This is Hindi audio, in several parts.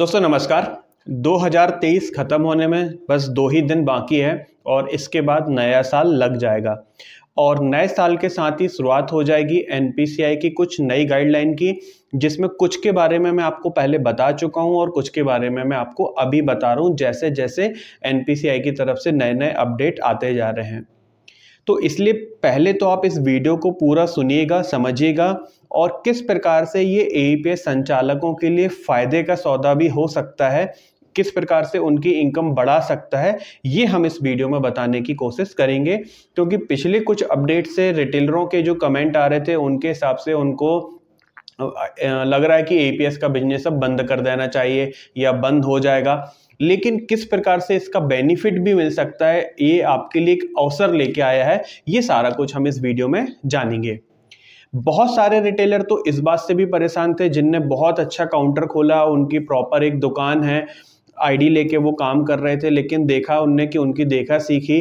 दोस्तों नमस्कार 2023 ख़त्म होने में बस दो ही दिन बाकी है और इसके बाद नया साल लग जाएगा और नए साल के साथ ही शुरुआत हो जाएगी एन की कुछ नई गाइडलाइन की जिसमें कुछ के बारे में मैं आपको पहले बता चुका हूं और कुछ के बारे में मैं आपको अभी बता रहा हूं जैसे जैसे एन की तरफ से नए नए अपडेट आते जा रहे हैं तो इसलिए पहले तो आप इस वीडियो को पूरा सुनिएगा समझिएगा और किस प्रकार से ये ए e संचालकों के लिए फ़ायदे का सौदा भी हो सकता है किस प्रकार से उनकी इनकम बढ़ा सकता है ये हम इस वीडियो में बताने की कोशिश करेंगे क्योंकि पिछले कुछ अपडेट से रिटेलरों के जो कमेंट आ रहे थे उनके हिसाब से उनको लग रहा है कि ए e का बिजनेस अब बंद कर देना चाहिए या बंद हो जाएगा लेकिन किस प्रकार से इसका बेनिफिट भी मिल सकता है ये आपके लिए एक अवसर लेके आया है ये सारा कुछ हम इस वीडियो में जानेंगे बहुत सारे रिटेलर तो इस बात से भी परेशान थे जिनने बहुत अच्छा काउंटर खोला उनकी प्रॉपर एक दुकान है आईडी लेके वो काम कर रहे थे लेकिन देखा उनने कि उनकी देखा सीखी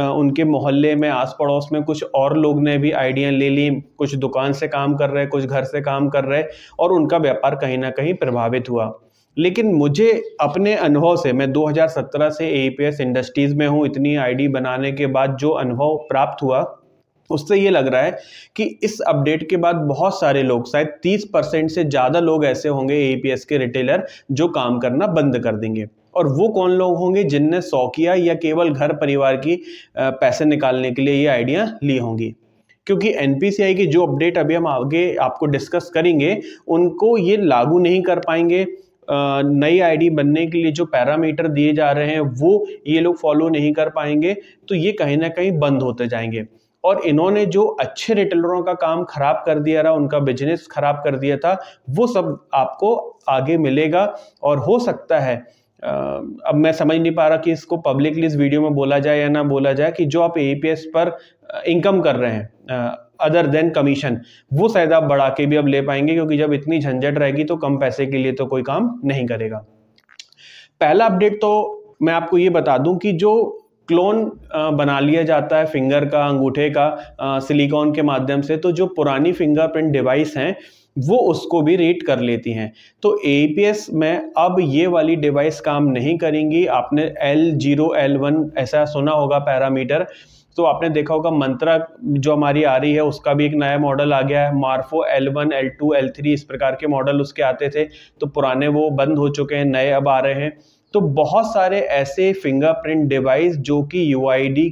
उनके मोहल्ले में आस पड़ोस में कुछ और लोग ने भी आइडिया ले ली कुछ दुकान से काम कर रहे कुछ घर से काम कर रहे और उनका व्यापार कहीं ना कहीं प्रभावित हुआ लेकिन मुझे अपने अनुभव से मैं 2017 से ए इंडस्ट्रीज़ में हूँ इतनी आईडी बनाने के बाद जो अनुभव प्राप्त हुआ उससे ये लग रहा है कि इस अपडेट के बाद बहुत सारे लोग शायद 30 परसेंट से ज़्यादा लोग ऐसे होंगे ए के रिटेलर जो काम करना बंद कर देंगे और वो कौन लोग होंगे जिनने किया या केवल घर परिवार की पैसे निकालने के लिए ये आइडिया ली होंगी क्योंकि एन की जो अपडेट अभी हम आगे आपको डिस्कस करेंगे उनको ये लागू नहीं कर पाएंगे नई आईडी बनने के लिए जो पैरामीटर दिए जा रहे हैं वो ये लोग फॉलो नहीं कर पाएंगे तो ये कहीं ना कहीं बंद होते जाएंगे और इन्होंने जो अच्छे रिटेलरों का काम खराब कर दिया रहा उनका बिजनेस खराब कर दिया था वो सब आपको आगे मिलेगा और हो सकता है अब मैं समझ नहीं पा रहा कि इसको पब्लिकली इस वीडियो में बोला जाए या ना बोला जाए कि जो आप ए पर इनकम कर रहे हैं अदर देन कमीशन वो शायद आप बढ़ा के भी अब ले पाएंगे क्योंकि जब इतनी झंझट रहेगी तो कम पैसे के लिए तो कोई काम नहीं करेगा पहला अपडेट तो मैं आपको ये बता दूं कि जो क्लोन बना लिया जाता है फिंगर का अंगूठे का सिलिकॉन के माध्यम से तो जो पुरानी फिंगरप्रिंट डिवाइस हैं वो उसको भी रीड कर लेती हैं तो ए में अब ये वाली डिवाइस काम नहीं करेंगी आपने एल जीरो एल वन ऐसा सुना होगा पैरामीटर तो आपने देखा होगा मंत्रा जो हमारी आ रही है उसका भी एक नया मॉडल आ गया है Morpho L one L two L three इस प्रकार के मॉडल उसके आते थे तो पुराने वो बंद हो चुके हैं नए अब आ रहे हैं तो बहुत सारे ऐसे फिंगरप्रिंट डिवाइस जो कि यू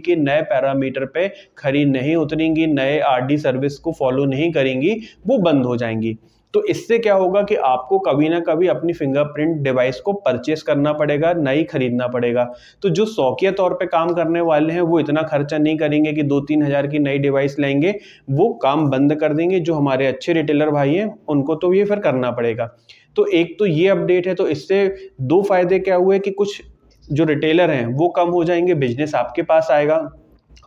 के नए पैरामीटर पे खरी नहीं उतरेंगी नए आर सर्विस को फॉलो नहीं करेंगी वो बंद हो जाएंगी तो इससे क्या होगा कि आपको कभी ना कभी अपनी फिंगरप्रिंट डिवाइस को परचेस करना पड़ेगा नई खरीदना पड़ेगा तो जो शौकिया तौर पे काम करने वाले हैं वो इतना खर्चा नहीं करेंगे कि दो तीन हज़ार की नई डिवाइस लेंगे वो काम बंद कर देंगे जो हमारे अच्छे रिटेलर भाई हैं उनको तो ये फिर करना पड़ेगा तो एक तो ये अपडेट है तो इससे दो फायदे क्या हुए कि कुछ जो रिटेलर हैं वो कम हो जाएंगे बिजनेस आपके पास आएगा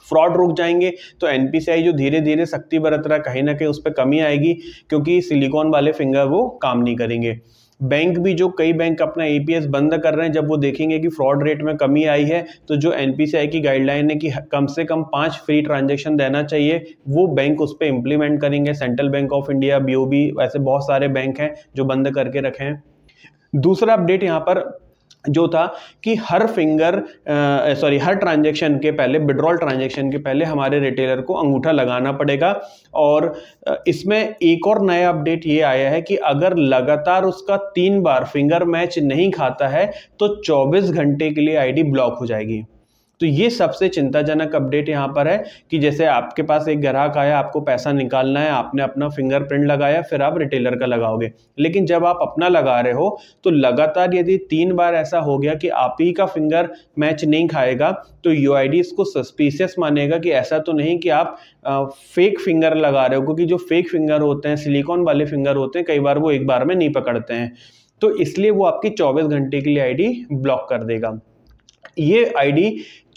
फ्रॉड रुक जाएंगे तो एन जो धीरे धीरे सख्ती बरत रहा कहीं ना कहीं उस पर कमी आएगी क्योंकि सिलिकॉन वाले फिंगर वो काम नहीं करेंगे बैंक भी जो कई बैंक अपना एपीएस बंद कर रहे हैं जब वो देखेंगे कि फ्रॉड रेट में कमी आई है तो जो एनपीसीआई की गाइडलाइन है कि कम से कम पाँच फ्री ट्रांजेक्शन देना चाहिए वो बैंक उस पर इम्प्लीमेंट करेंगे central bank of India BOB ऐसे बहुत सारे बैंक हैं जो बंद करके रखे हैं दूसरा अपडेट यहाँ पर जो था कि हर फिंगर सॉरी हर ट्रांजैक्शन के पहले विड्रॉल ट्रांजैक्शन के पहले हमारे रिटेलर को अंगूठा लगाना पड़ेगा और इसमें एक और नया अपडेट ये आया है कि अगर लगातार उसका तीन बार फिंगर मैच नहीं खाता है तो 24 घंटे के लिए आईडी ब्लॉक हो जाएगी तो ये सबसे चिंताजनक अपडेट यहाँ पर है कि जैसे आपके पास एक ग्राहक आया आपको पैसा निकालना है आपने अपना फिंगरप्रिंट लगाया फिर आप रिटेलर का लगाओगे लेकिन जब आप अपना लगा रहे हो तो लगातार यदि तीन बार ऐसा हो गया कि आप ही का फिंगर मैच नहीं खाएगा तो यू इसको सस्पिशियस मानेगा कि ऐसा तो नहीं कि आप आ, फेक फिंगर लगा रहे हो क्योंकि जो फेक फिंगर होते हैं सिलिकॉन वाले फिंगर होते हैं कई बार वो एक बार में नहीं पकड़ते हैं तो इसलिए वो आपकी 24 घंटे के लिए आईडी ब्लॉक कर देगा ये आईडी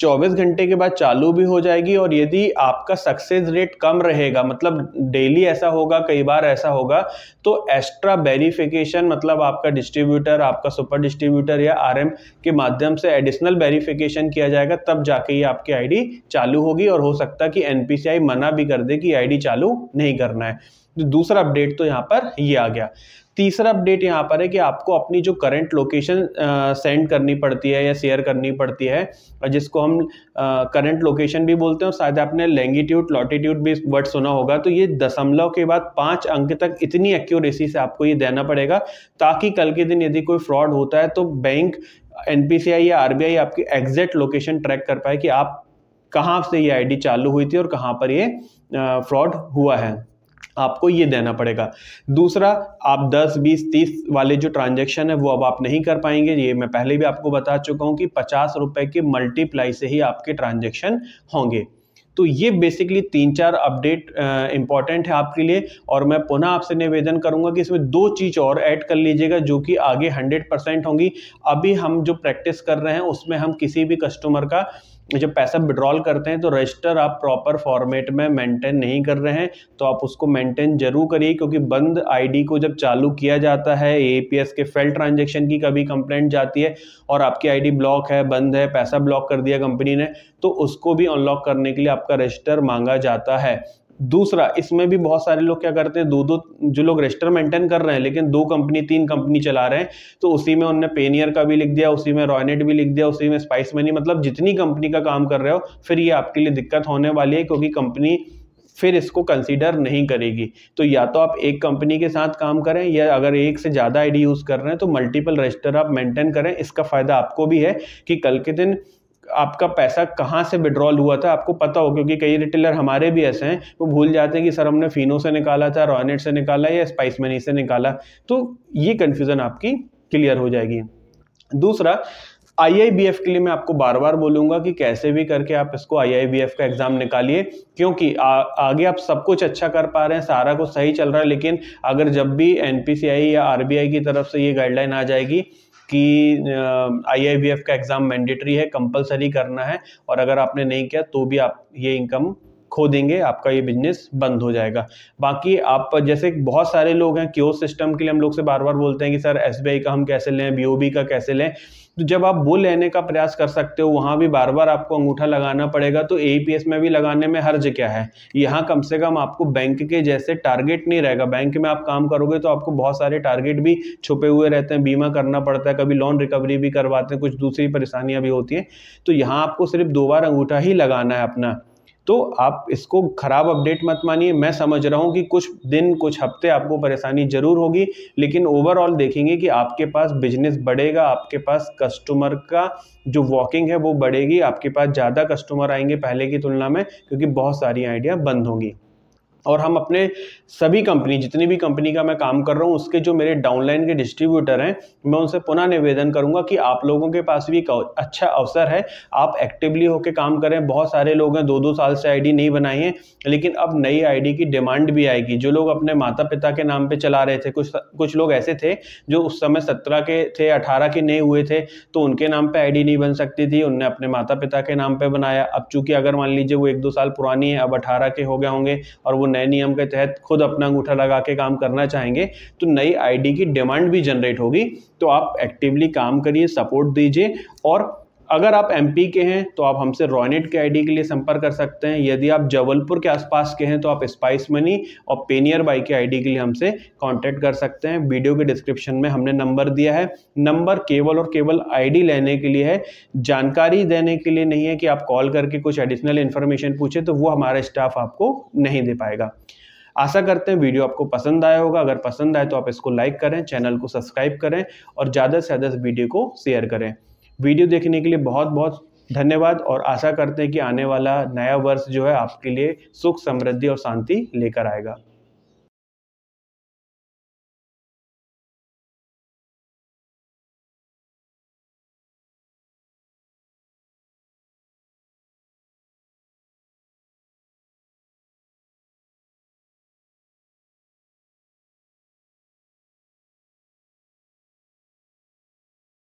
24 घंटे के बाद चालू भी हो जाएगी और यदि आपका सक्सेस रेट कम रहेगा मतलब डेली ऐसा होगा कई बार ऐसा होगा तो एक्स्ट्रा वेरिफिकेशन मतलब आपका डिस्ट्रीब्यूटर आपका सुपर डिस्ट्रीब्यूटर या आरएम के माध्यम से एडिशनल वेरिफिकेशन किया जाएगा तब जाके ही आपकी आईडी चालू होगी और हो सकता है कि एनपीसीआई मना भी कर दे कि आई चालू नहीं करना है दूसरा अपडेट तो यहाँ पर ये आ गया तीसरा अपडेट यहाँ पर है कि आपको अपनी जो करंट लोकेशन सेंड करनी पड़ती है या शेयर करनी पड़ती है और जिसको हम करंट लोकेशन भी बोलते हैं शायद आपने लैंगिट्यूड लॉटिट्यूड भी वर्ड सुना होगा तो ये दशमलव के बाद पाँच अंक तक इतनी एक्यूरेसी से आपको ये देना पड़ेगा ताकि कल के दिन यदि कोई फ्रॉड होता है तो बैंक एन या आर आपकी एग्जैक्ट लोकेशन ट्रैक कर पाए कि आप कहाँ से ये आईडी चालू हुई थी और कहाँ पर ये फ्रॉड हुआ है आपको ये देना पड़ेगा दूसरा आप 10, 20, 30 वाले जो ट्रांजैक्शन है वो अब आप नहीं कर पाएंगे ये मैं पहले भी आपको बता चुका हूँ कि पचास रुपए के मल्टीप्लाई से ही आपके ट्रांजेक्शन होंगे तो ये बेसिकली तीन चार अपडेट इंपॉर्टेंट है आपके लिए और मैं पुनः आपसे निवेदन करूंगा कि इसमें दो चीज़ और ऐड कर लीजिएगा जो कि आगे 100 परसेंट होंगी अभी हम जो प्रैक्टिस कर रहे हैं उसमें हम किसी भी कस्टमर का जब पैसा विड्रॉल करते हैं तो रजिस्टर आप प्रॉपर फॉर्मेट में मेंटेन नहीं कर रहे हैं तो आप उसको मेंटेन जरूर करिए क्योंकि बंद आईडी को जब चालू किया जाता है एस के फेल ट्रांजेक्शन की कभी कंप्लेंट जाती है और आपकी आईडी ब्लॉक है बंद है पैसा ब्लॉक कर दिया कंपनी ने तो उसको भी अनलॉक करने के लिए आपका रजिस्टर मांगा जाता है दूसरा इसमें भी बहुत सारे लोग क्या करते हैं दो दो जो लोग रजिस्टर मेंटेन कर रहे हैं लेकिन दो कंपनी तीन कंपनी चला रहे हैं तो उसी में उनने पेनियर का भी लिख दिया उसी में रॉयनेट भी लिख दिया उसी में स्पाइस मनी मतलब जितनी कंपनी का काम कर रहे हो फिर ये आपके लिए दिक्कत होने वाली है क्योंकि कंपनी फिर इसको कंसीडर नहीं करेगी तो या तो आप एक कंपनी के साथ काम करें या अगर एक से ज़्यादा आईडी यूज़ कर रहे हैं तो मल्टीपल रजिस्टर आप मेंटेन करें इसका फ़ायदा आपको भी है कि कल के दिन आपका पैसा कहाँ से विड्रॉल हुआ था आपको पता हो क्योंकि कई रिटेलर हमारे भी ऐसे हैं वो भूल जाते हैं कि सर हमने फिनो से निकाला था रॉयनेट से निकाला या स्पाइस मनी से निकाला तो ये कन्फ्यूज़न आपकी क्लियर हो जाएगी दूसरा आई के लिए मैं आपको बार बार बोलूंगा कि कैसे भी करके आप इसको आई का एग्जाम निकालिए क्योंकि आ, आगे आप सब कुछ अच्छा कर पा रहे हैं सारा कुछ सही चल रहा है लेकिन अगर जब भी एन या आर की तरफ से ये गाइडलाइन आ जाएगी कि आईआईबीएफ का एग्ज़ाम मैंडेटरी है कंपलसरी करना है और अगर आपने नहीं किया तो भी आप ये इनकम खो देंगे आपका ये बिजनेस बंद हो जाएगा बाकी आप जैसे बहुत सारे लोग हैं क्यों सिस्टम के लिए हम लोग से बार बार बोलते हैं कि सर एस का हम कैसे लें बी का कैसे लें तो जब आप वो लेने का प्रयास कर सकते हो वहाँ भी बार बार आपको अंगूठा लगाना पड़ेगा तो ए में भी लगाने में हर्ज क्या है यहाँ कम से कम आपको बैंक के जैसे टारगेट नहीं रहेगा बैंक में आप काम करोगे तो आपको बहुत सारे टारगेट भी छुपे हुए रहते हैं बीमा करना पड़ता है कभी लोन रिकवरी भी करवाते हैं कुछ दूसरी परेशानियाँ भी होती हैं तो यहाँ आपको सिर्फ दो बार अंगूठा ही लगाना है अपना तो आप इसको ख़राब अपडेट मत मानिए मैं समझ रहा हूँ कि कुछ दिन कुछ हफ्ते आपको परेशानी ज़रूर होगी लेकिन ओवरऑल देखेंगे कि आपके पास बिजनेस बढ़ेगा आपके पास कस्टमर का जो वॉकिंग है वो बढ़ेगी आपके पास ज़्यादा कस्टमर आएंगे पहले की तुलना में क्योंकि बहुत सारी आइडिया बंद होंगी और हम अपने सभी कंपनी जितनी भी कंपनी का मैं काम कर रहा हूँ उसके जो मेरे डाउनलाइन के डिस्ट्रीब्यूटर हैं मैं उनसे पुनः निवेदन करूँगा कि आप लोगों के पास भी एक अच्छा अवसर है आप एक्टिवली होकर काम करें बहुत सारे लोग हैं दो दो साल से आईडी नहीं बनाई है लेकिन अब नई आईडी की डिमांड भी आएगी जो लोग अपने माता पिता के नाम पर चला रहे थे कुछ कुछ लोग ऐसे थे जो उस समय सत्रह के थे अठारह के नहीं हुए थे तो उनके नाम पर आई नहीं बन सकती थी उनने अपने माता पिता के नाम पर बनाया अब चूंकि अगर मान लीजिए वो एक दो साल पुरानी है अब अठारह के हो गए होंगे और वो नए नियम के तहत खुद अपना अंगूठा लगा के काम करना चाहेंगे तो नई आईडी की डिमांड भी जनरेट होगी तो आप एक्टिवली काम करिए सपोर्ट दीजिए और अगर आप एमपी के हैं तो आप हमसे रॉयनेट के आईडी के लिए संपर्क कर सकते हैं यदि आप जबलपुर के आसपास के हैं तो आप स्पाइस मनी और पेनियर बाई के आईडी के लिए हमसे कांटेक्ट कर सकते हैं वीडियो के डिस्क्रिप्शन में हमने नंबर दिया है नंबर केवल और केवल आईडी लेने के लिए है जानकारी देने के लिए नहीं है कि आप कॉल करके कुछ एडिशनल इन्फॉर्मेशन पूछे तो वो हमारा स्टाफ आपको नहीं दे पाएगा आशा करते हैं वीडियो आपको पसंद आया होगा अगर पसंद आए तो आप इसको लाइक करें चैनल को सब्सक्राइब करें और ज़्यादा से ज़्यादा इस वीडियो को शेयर करें वीडियो देखने के लिए बहुत बहुत धन्यवाद और आशा करते हैं कि आने वाला नया वर्ष जो है आपके लिए सुख समृद्धि और शांति लेकर आएगा